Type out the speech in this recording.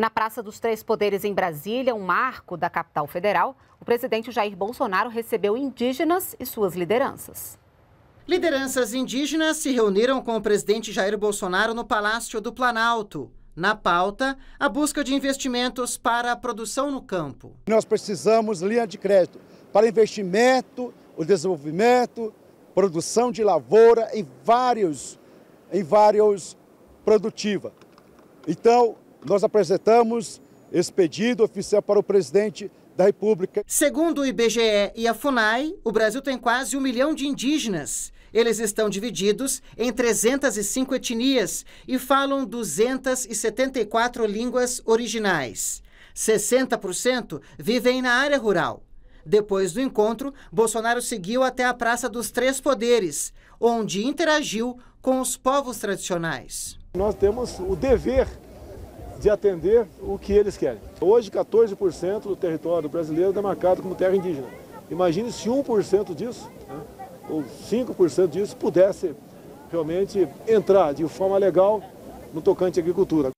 na Praça dos Três Poderes, em Brasília, um marco da capital federal, o presidente Jair Bolsonaro recebeu indígenas e suas lideranças. Lideranças indígenas se reuniram com o presidente Jair Bolsonaro no Palácio do Planalto. Na pauta, a busca de investimentos para a produção no campo. Nós precisamos linha de crédito para investimento, o desenvolvimento, produção de lavoura em vários, em vários produtiva. Então, nós apresentamos esse pedido oficial para o presidente da República. Segundo o IBGE e a FUNAI, o Brasil tem quase um milhão de indígenas. Eles estão divididos em 305 etnias e falam 274 línguas originais. 60% vivem na área rural. Depois do encontro, Bolsonaro seguiu até a Praça dos Três Poderes, onde interagiu com os povos tradicionais. Nós temos o dever de atender o que eles querem. Hoje, 14% do território brasileiro é demarcado como terra indígena. Imagine se 1% disso, né, ou 5% disso, pudesse realmente entrar de forma legal no tocante à agricultura.